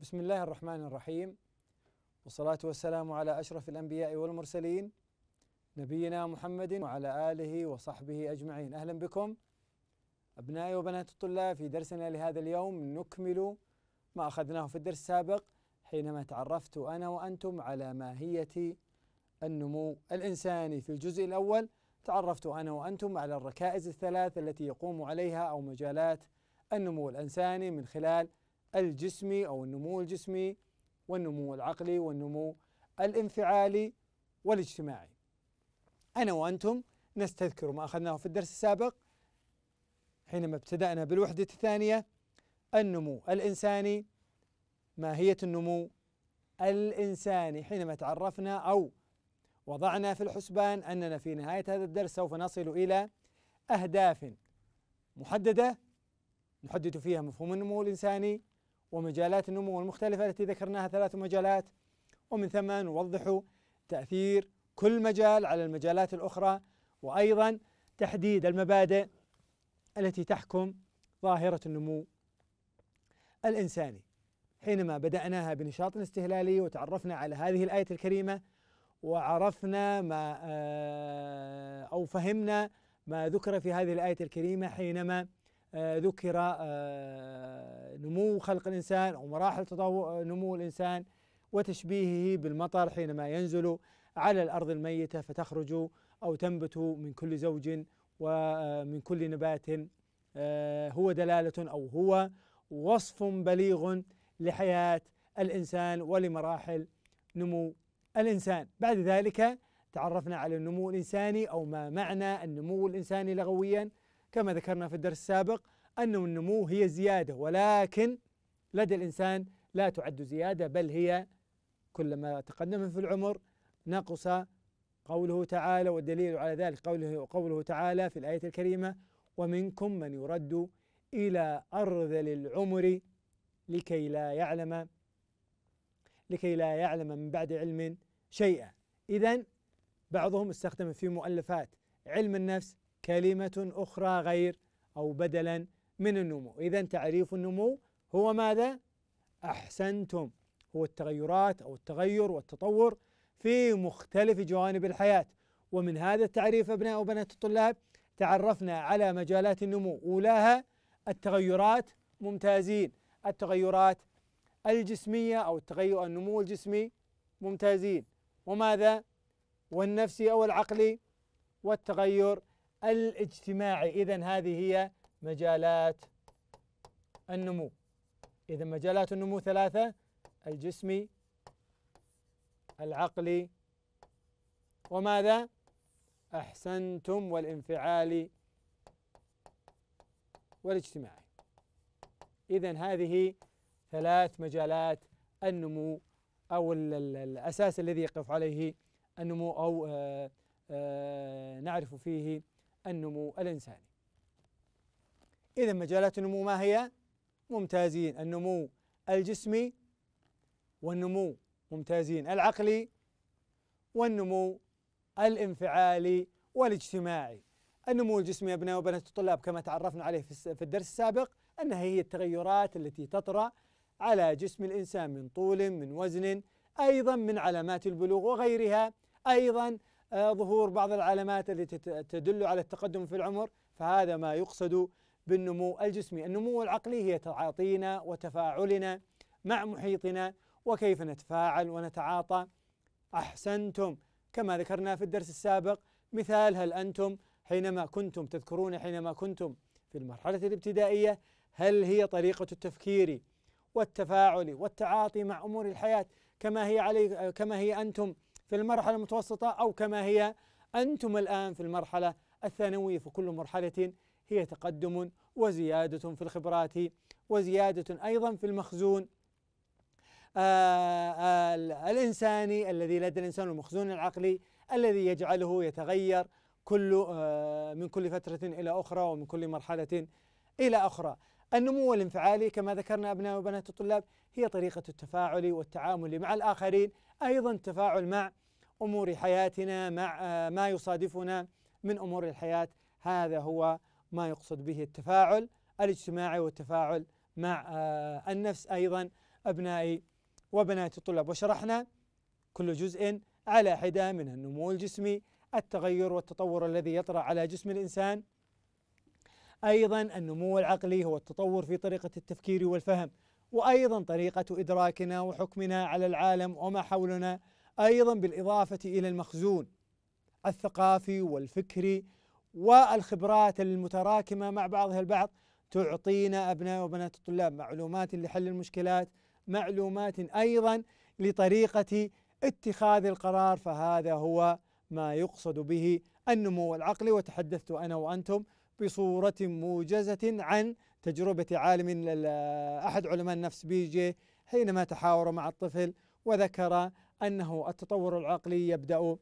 بسم الله الرحمن الرحيم والصلاة والسلام على أشرف الأنبياء والمرسلين نبينا محمد وعلى آله وصحبه أجمعين أهلا بكم أبنائي وبنات الطلاب في درسنا لهذا اليوم نكمل ما أخذناه في الدرس السابق حينما تعرفت أنا وأنتم على ماهية النمو الإنساني في الجزء الأول تعرفت أنا وأنتم على الركائز الثلاث التي يقوم عليها أو مجالات النمو الإنساني من خلال الجسمي أو النمو الجسمي والنمو العقلي والنمو الانفعالي والاجتماعي أنا وأنتم نستذكر ما أخذناه في الدرس السابق حينما ابتدأنا بالوحدة الثانية النمو الإنساني ماهية النمو الإنساني حينما تعرفنا أو وضعنا في الحسبان أننا في نهاية هذا الدرس سوف نصل إلى أهداف محددة نحدد فيها مفهوم النمو الإنساني ومجالات النمو المختلفة التي ذكرناها ثلاث مجالات ومن ثم نوضح تأثير كل مجال على المجالات الأخرى وأيضا تحديد المبادئ التي تحكم ظاهرة النمو الإنساني حينما بدأناها بنشاط استهلالي وتعرفنا على هذه الآية الكريمة وعرفنا ما آه، أو فهمنا ما ذكر في هذه الآية الكريمة حينما آه، ذكر آه، نمو خلق الإنسان أو مراحل تطور نمو الإنسان وتشبيهه بالمطر حينما ينزل على الأرض الميتة فتخرج أو تنبت من كل زوج ومن آه، كل نبات هو دلالة أو هو وصف بليغ لحياة الإنسان ولمراحل نمو الإنسان بعد ذلك تعرفنا على النمو الإنساني أو ما معنى النمو الإنساني لغويا كما ذكرنا في الدرس السابق أن النمو هي زيادة ولكن لدى الإنسان لا تعد زيادة بل هي كلما تقدم في العمر نقص قوله تعالى والدليل على ذلك قوله قوله تعالى في الآية الكريمة ومنكم من يرد إلى أرذل العمر لكي لا يعلم لكي لا يعلم من بعد علم شيئا إذا بعضهم استخدم في مؤلفات علم النفس كلمة أخرى غير أو بدلا من النمو إذا تعريف النمو هو ماذا؟ أحسنتم هو التغيرات أو التغير والتطور في مختلف جوانب الحياة ومن هذا التعريف أبناء وبنات الطلاب تعرفنا على مجالات النمو أولاها التغيرات ممتازين التغيرات الجسمية أو التغير النمو الجسمي ممتازين وماذا والنفسي أو العقلي والتغير الاجتماعي إذا هذه هي مجالات النمو إذا مجالات النمو ثلاثة الجسمي العقلي وماذا أحسنتم والانفعالي والاجتماعي إذا هذه ثلاث مجالات النمو أو الأساس الذي يقف عليه النمو أو آه، آه، نعرف فيه النمو الإنساني إذا مجالات النمو ما هي؟ ممتازين النمو الجسمي والنمو ممتازين العقلي والنمو الانفعالي والاجتماعي النمو الجسمي أبناء وبنات الطلاب كما تعرفنا عليه في الدرس السابق أنها هي التغيرات التي تطرأ على جسم الإنسان من طول من وزن أيضا من علامات البلوغ وغيرها أيضا آه، ظهور بعض العلامات التي تدل على التقدم في العمر فهذا ما يقصد بالنمو الجسمي النمو العقلي هي تعاطينا وتفاعلنا مع محيطنا وكيف نتفاعل ونتعاطى أحسنتم كما ذكرنا في الدرس السابق مثال هل أنتم حينما كنتم تذكرون حينما كنتم في المرحلة الابتدائية هل هي طريقة التفكير والتفاعل والتعاطي مع أمور الحياة كما هي علي كما هي أنتم في المرحلة المتوسطة أو كما هي أنتم الآن في المرحلة الثانوية فكل مرحلة هي تقدم وزيادة في الخبرات وزيادة أيضا في المخزون آآ آه، آآ آه، الإنساني الذي لدى الإنسان المخزون العقلي الذي يجعله يتغير كل آه، من كل فترة إلى أخرى ومن كل مرحلة إلى أخرى النمو الانفعالي كما ذكرنا أبناء وبنات الطلاب هي طريقة التفاعل والتعامل مع الآخرين أيضا التفاعل مع أمور حياتنا مع آه، ما يصادفنا من أمور الحياة هذا هو ما يقصد به التفاعل الاجتماعي والتفاعل مع آه، النفس أيضا أبنائي وبنات الطلاب وشرحنا كل جزء على حدة من النمو الجسمي التغير والتطور الذي يطرأ على جسم الإنسان أيضا النمو العقلي هو التطور في طريقة التفكير والفهم وأيضا طريقة إدراكنا وحكمنا على العالم وما حولنا أيضا بالإضافة إلى المخزون الثقافي والفكري والخبرات المتراكمة مع بعضها البعض تعطينا أبناء وبنات الطلاب معلومات لحل المشكلات معلومات أيضا لطريقة اتخاذ القرار فهذا هو ما يقصد به النمو العقلي وتحدثت أنا وأنتم بصورة موجزة عن تجربة عالم أحد علماء النفس بيجي حينما تحاور مع الطفل وذكر أنه التطور العقلي يبدأ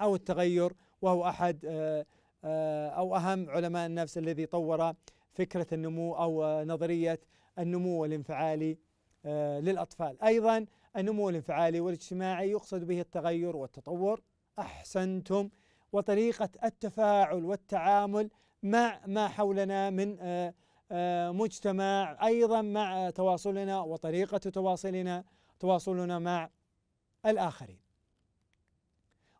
أو التغير وهو أحد آه، آه، أو أهم علماء النفس الذي طور فكرة النمو أو نظرية النمو الانفعالي آه، للأطفال أيضا النمو الانفعالي والاجتماعي يقصد به التغير والتطور أحسنتم وطريقة التفاعل والتعامل مع ما حولنا من آه، آه، مجتمع ايضا مع تواصلنا وطريقه تواصلنا تواصلنا مع الاخرين.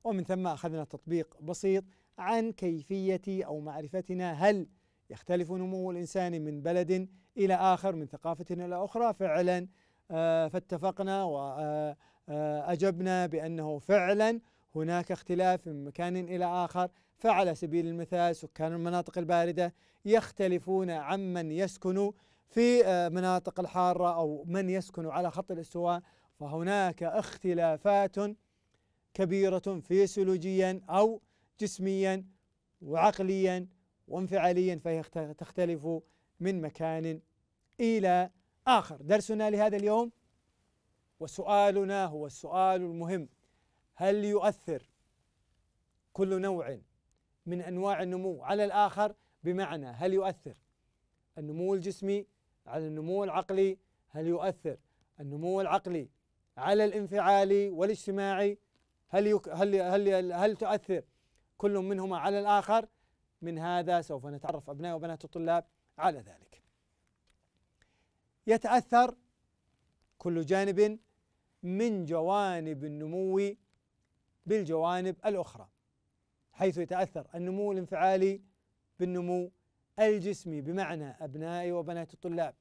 ومن ثم اخذنا تطبيق بسيط عن كيفيه او معرفتنا هل يختلف نمو الانسان من بلد الى اخر من ثقافه الى اخرى فعلا آه، فاتفقنا واجبنا بانه فعلا هناك اختلاف من مكان الى اخر فعلى سبيل المثال سكان المناطق الباردة يختلفون عمن يسكن في آه، مناطق الحارة أو من يسكن على خط الاستواء فهناك اختلافات كبيرة فيسيولوجيا أو جسميا وعقليا وانفعاليا فهي تختلف من مكان إلى آخر درسنا لهذا اليوم وسؤالنا هو السؤال المهم هل يؤثر كل نوع من انواع النمو على الاخر بمعنى هل يؤثر النمو الجسمي على النمو العقلي هل يؤثر النمو العقلي على الانفعالي والاجتماعي هل يك هل هل هل تؤثر كل منهما على الاخر من هذا سوف نتعرف ابناء وبنات الطلاب على ذلك. يتاثر كل جانب من جوانب النمو بالجوانب الاخرى حيث يتأثر النمو الانفعالي بالنمو الجسمي بمعنى ابنائي وبنات الطلاب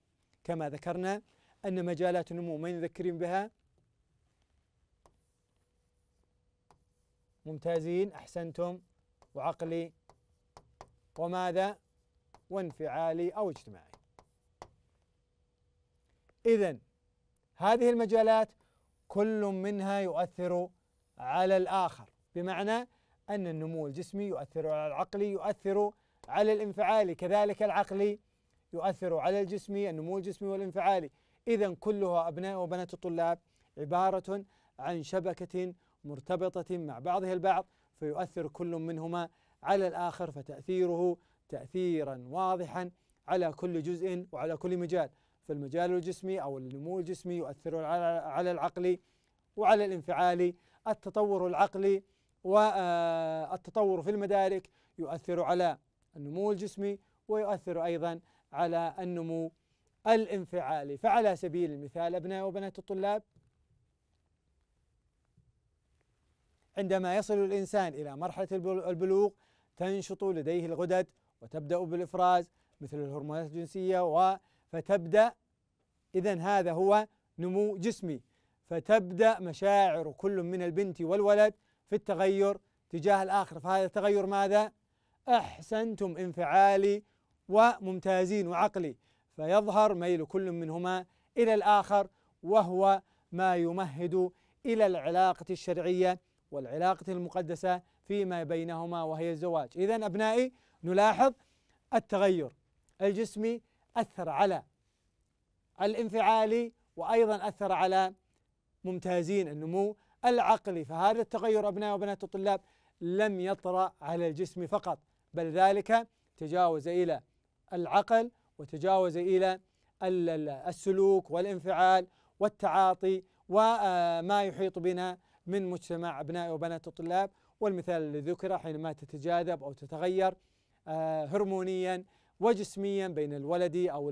كما ذكرنا أن مجالات النمو من يذكرين بها ممتازين أحسنتم وعقلي وماذا وانفعالي أو اجتماعي إذا هذه المجالات كل منها يؤثر على الآخر بمعنى أن النمو الجسمي يؤثر على العقلي يؤثر على الانفعالي كذلك العقلي يؤثر على الجسمي النمو الجسمي والانفعالي إذا كلها أبناء وبنات الطلاب عبارة عن شبكة مرتبطة مع بعضها البعض فيؤثر كل منهما على الآخر فتأثيره تأثيرا واضحا على كل جزء وعلى كل مجال فالمجال الجسمي أو النمو الجسمي يؤثر على العقلي وعلى الانفعالي التطور العقلي والتطور في المدارك يؤثر على النمو الجسمي ويؤثر أيضا على النمو الانفعالي فعلى سبيل المثال أبناء وبنات الطلاب عندما يصل الإنسان إلى مرحلة البلوغ تنشط لديه الغدد وتبدأ بالإفراز مثل الهرمونات الجنسية و فتبدأ إذا هذا هو نمو جسمي فتبدأ مشاعر كل من البنت والولد في التغير تجاه الآخر فهذا التغير ماذا؟ أحسنتم انفعالي وممتازين وعقلي فيظهر ميل كل منهما إلى الآخر وهو ما يمهد إلى العلاقة الشرعية والعلاقة المقدسة فيما بينهما وهي الزواج إذا أبنائي نلاحظ التغير الجسمي أثر على الانفعالي وأيضا أثر على ممتازين النمو العقلي فهذا التغير أبناء وبنات الطلاب لم يطرأ على الجسم فقط بل ذلك تجاوز إلى العقل وتجاوز إلى السلوك والانفعال والتعاطي وما يحيط بنا من مجتمع أبناء وبنات الطلاب والمثال الذي ذكر حينما تتجاذب أو تتغير آه، هرمونيا وجسميا بين الولد أو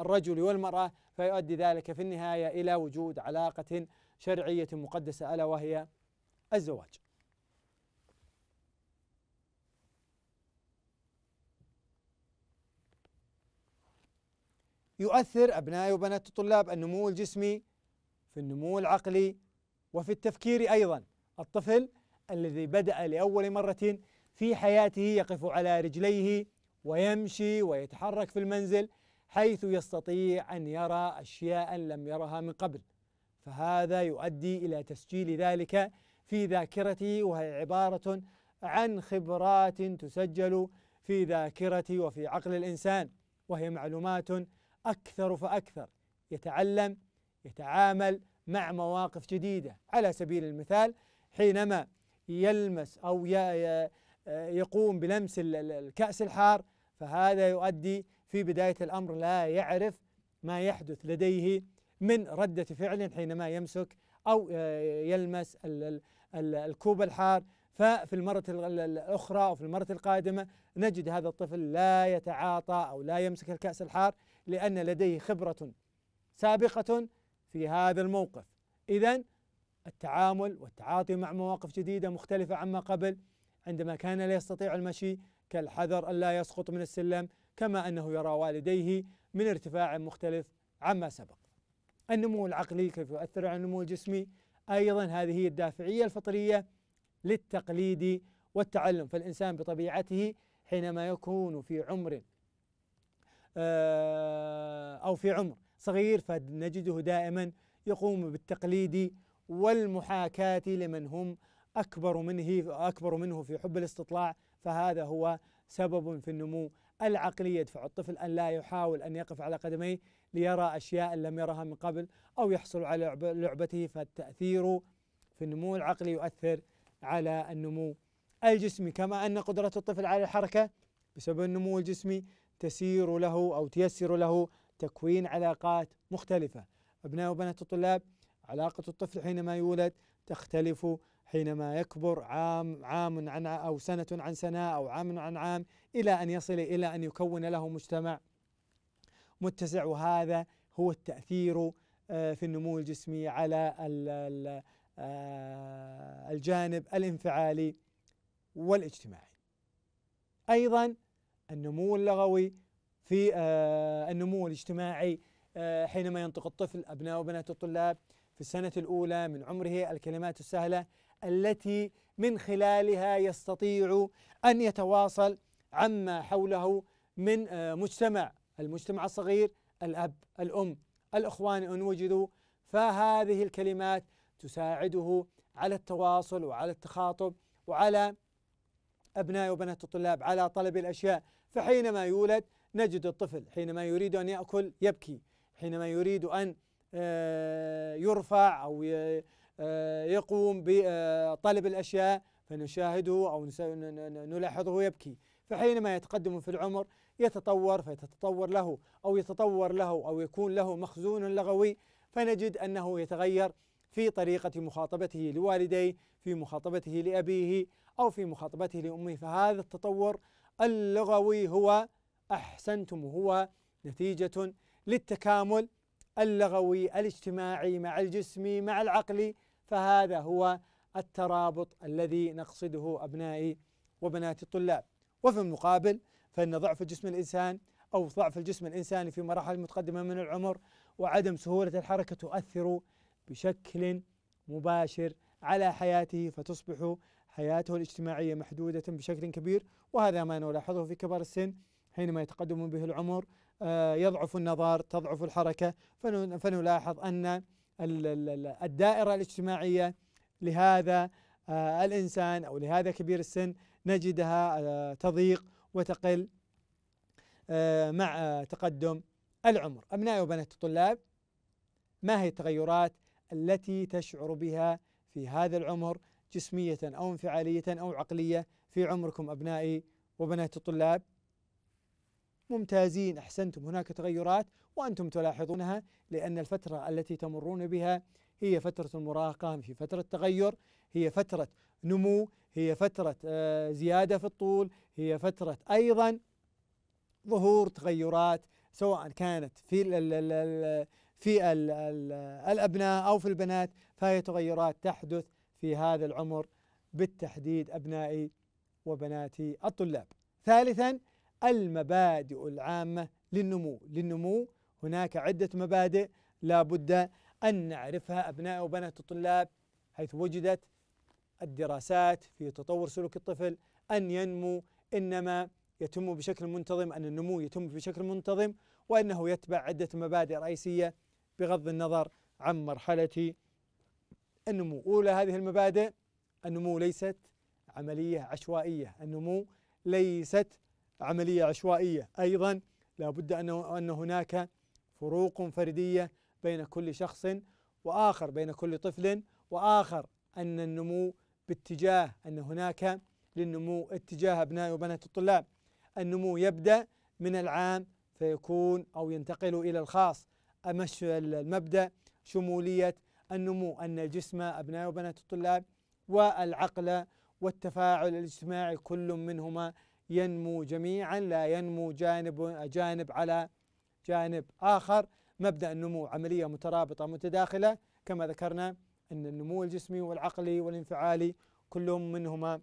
الرجل والمرأة فيؤدي ذلك في النهاية إلى وجود علاقة شرعية مقدسة ألا وهي الزواج يؤثر أبناء وبنات الطلاب النمو الجسمي في النمو العقلي وفي التفكير أيضا الطفل الذي بدأ لأول مرة في حياته يقف على رجليه ويمشي ويتحرك في المنزل حيث يستطيع أن يرى أشياء لم يرها من قبل فهذا يؤدي الى تسجيل ذلك في ذاكرته وهي عباره عن خبرات تسجل في ذاكرة وفي عقل الإنسان وهي معلومات أكثر فأكثر يتعلم يتعامل مع مواقف جديدة على سبيل المثال حينما يلمس أو آه، يقوم بلمس الكأس الحار فهذا يؤدي في بداية الأمر لا يعرف ما يحدث لديه من ردة فعل حينما يمسك أو آه، يلمس الكوب الحار ففي المرة الأخرى أو في المرة القادمة نجد هذا الطفل لا يتعاطى أو لا يمسك الكأس الحار لأن لديه خبرة سابقة في هذا الموقف إذا التعامل والتعاطي مع مواقف جديدة مختلفة عما قبل عندما كان لا يستطيع المشي كالحذر ألا يسقط من السلم كما أنه يرى والديه من ارتفاع مختلف عما سبق النمو العقلي كيف يؤثر على النمو الجسمي أيضا هذه هي الدافعية الفطرية للتقليد والتعلم فالإنسان بطبيعته حينما يكون في عمر آه، أو في عمر صغير فنجده دائما يقوم بالتقليد والمحاكاة لمن هم أكبر منه أكبر منه في حب الاستطلاع فهذا هو سبب في النمو العقلي يدفع الطفل أن لا يحاول أن يقف على قدميه ليرى أشياء لم يرها من قبل أو يحصل على لعبته فالتأثير في النمو العقلي يؤثر على النمو الجسمي كما أن قدرة الطفل على الحركة بسبب النمو الجسمي تسير له أو تيسر له تكوين علاقات مختلفة أبناء وبنات الطلاب علاقة الطفل حينما يولد تختلف حينما يكبر عام عام عن أو سنة عن سنة أو عام عن عام إلى أن يصل إلى أن يكون له مجتمع متسع وهذا هو التأثير آه، في النمو الجسمي على آه، الجانب الانفعالي والاجتماعي أيضا النمو اللغوي في آه، النمو الاجتماعي حينما ينطق الطفل أبناء وبنات الطلاب في السنة الأولى من عمره الكلمات السهلة التي من خلالها يستطيع أن يتواصل عما حوله من مجتمع المجتمع الصغير الأب الأم الإخوان إن وجدوا فهذه الكلمات تساعده على التواصل وعلى التخاطب وعلى أبناء وبنات الطلاب على طلب الأشياء فحينما يولد نجد الطفل حينما يريد أن يأكل يبكي حينما يريد أن آه، يرفع أو آه، يقوم بطلب الأشياء فنشاهده أو نلاحظه يبكي فحينما يتقدم في العمر يتطور فيتطور له أو يتطور له أو يكون له مخزون لغوي فنجد أنه يتغير في طريقة مخاطبته لوالديه في مخاطبته لأبيه أو في مخاطبته لأمه فهذا التطور اللغوي هو أحسنتم هو نتيجة للتكامل اللغوي الاجتماعي مع الجسمي مع العقلي فهذا هو الترابط الذي نقصده أبنائي وبنات الطلاب وفي المقابل فإن ضعف جسم الإنسان أو ضعف الجسم الإنساني في مراحل متقدمة من العمر وعدم سهولة الحركة تؤثر بشكل مباشر على حياته فتصبح حياته الاجتماعية محدودة بشكل كبير وهذا ما نلاحظه في كبار السن حينما يتقدم به العمر آه، يضعف النظر تضعف الحركة فنلاحظ أن الدائرة الاجتماعية لهذا آه، الإنسان أو لهذا كبير السن نجدها آه، تضيق وتقل آه، مع آه، تقدم العمر أبنائي وبنات الطلاب ما هي التغيرات التي تشعر بها في هذا العمر جسمية أو انفعالية أو عقلية في عمركم أبنائي وبنات الطلاب ممتازين أحسنتم هناك تغيرات وأنتم تلاحظونها لأن الفترة التي تمرون بها هي فترة المراهقة هي فترة تغير هي فترة نمو هي فترة آه، زيادة في الطول هي فترة أيضا ظهور تغيرات سواء كانت في الـ الـ في الـ الـ الأبناء أو في البنات فهي تغيرات تحدث في هذا العمر بالتحديد أبنائي وبناتي الطلاب ثالثا المبادئ العامة للنمو للنمو هناك عدة مبادئ لا بد أن نعرفها أبناء وبنات الطلاب حيث وجدت الدراسات في تطور سلوك الطفل أن ينمو إنما يتم بشكل منتظم أن النمو يتم بشكل منتظم وأنه يتبع عدة مبادئ رئيسية بغض النظر عن مرحلة النمو أولى هذه المبادئ النمو ليست عملية عشوائية النمو ليست عملية عشوائية أيضا لابد أن أن هناك فروق فردية بين كل شخص واخر بين كل طفل واخر ان النمو باتجاه ان هناك للنمو اتجاه ابناء وبنات الطلاب النمو يبدا من العام فيكون او ينتقل الى الخاص امش المبدا شموليه النمو ان الجسم ابناء وبنات الطلاب والعقل والتفاعل الاجتماعي كل منهما ينمو جميعا لا ينمو جانب جانب على جانب اخر مبدأ النمو عملية مترابطة متداخلة كما ذكرنا أن النمو الجسمي والعقلي والانفعالي كل منهما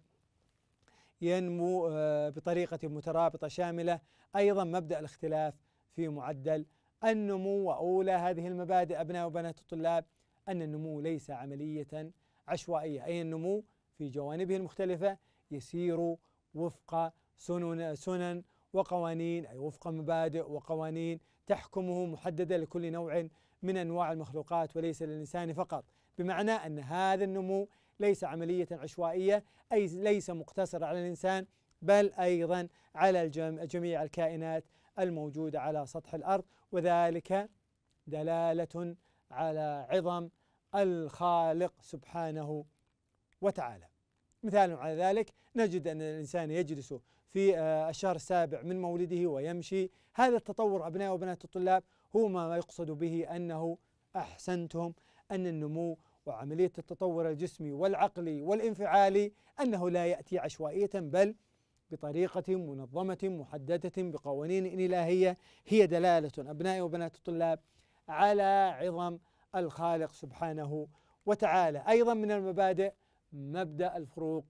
ينمو آه، بطريقة مترابطة شاملة أيضا مبدأ الاختلاف في معدل النمو وأولى هذه المبادئ أبناء وبنات الطلاب أن النمو ليس عملية عشوائية أي النمو في جوانبه المختلفة يسير وفق سنن, سنن وقوانين أي وفق مبادئ وقوانين تحكمه محدده لكل نوع من انواع المخلوقات وليس للانسان فقط، بمعنى ان هذا النمو ليس عمليه عشوائيه اي ليس مقتصر على الانسان بل ايضا على جميع الكائنات الموجوده على سطح الارض وذلك دلاله على عظم الخالق سبحانه وتعالى. مثال على ذلك نجد أن الإنسان يجلس في آه، الشهر السابع من مولده ويمشي هذا التطور أبناء وبنات الطلاب هو ما يقصد به أنه أحسنتم أن النمو وعملية التطور الجسمي والعقلي والانفعالي أنه لا يأتي عشوائية بل بطريقة منظمة محددة بقوانين إلهية هي دلالة أبناء وبنات الطلاب على عظم الخالق سبحانه وتعالى أيضا من المبادئ مبدأ الفروق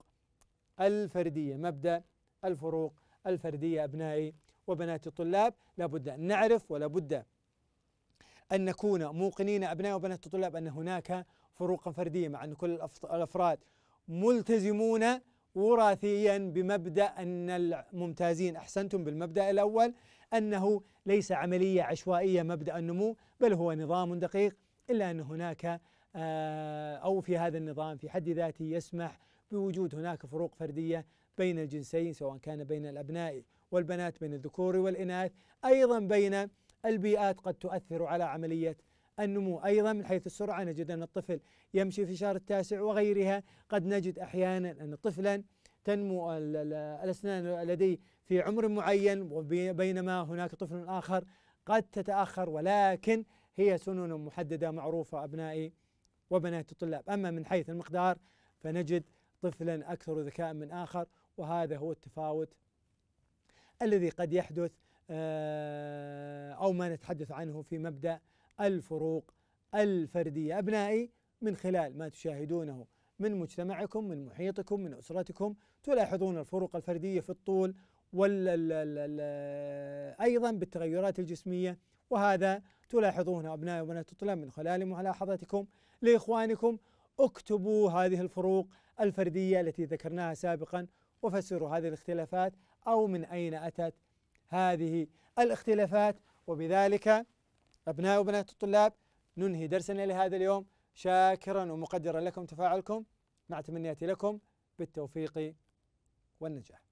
الفردية مبدأ الفروق الفردية أبنائي وبناتي الطلاب لابد أن نعرف ولابد أن نكون موقنين ابنائي وبنات الطلاب أن هناك فروقا فردية مع أن كل الأفراد ملتزمون وراثيا بمبدأ أن الممتازين أحسنتم بالمبدأ الأول أنه ليس عملية عشوائية مبدأ النمو بل هو نظام دقيق إلا أن هناك آه، أو في هذا النظام في حد ذاته يسمح بوجود هناك فروق فردية بين الجنسين سواء كان بين الأبناء والبنات بين الذكور والإناث أيضا بين البيئات قد تؤثر على عملية النمو أيضا من حيث السرعة نجد أن الطفل يمشي في شهر التاسع وغيرها قد نجد أحيانا أن طفلا تنمو الأسنان لديه في عمر معين بينما هناك طفل آخر قد تتأخر ولكن هي سنن محددة معروفة أبنائي وبنات الطلاب أما من حيث المقدار فنجد طفلا أكثر ذكاء من آخر وهذا هو التفاوت الذي قد يحدث آه، أو ما نتحدث عنه في مبدأ الفروق الفردية أبنائي من خلال ما تشاهدونه من مجتمعكم من محيطكم من أسرتكم تلاحظون الفروق الفردية في الطول وال أيضا بالتغيرات الجسمية وهذا تلاحظون أبناء وبنات الطلاب من خلال ملاحظتكم لإخوانكم اكتبوا هذه الفروق الفردية التي ذكرناها سابقا وفسروا هذه الاختلافات أو من أين أتت هذه الاختلافات وبذلك أبناء وبنات الطلاب ننهي درسنا لهذا اليوم شاكرا ومقدرا لكم تفاعلكم مع تمنياتي لكم بالتوفيق والنجاح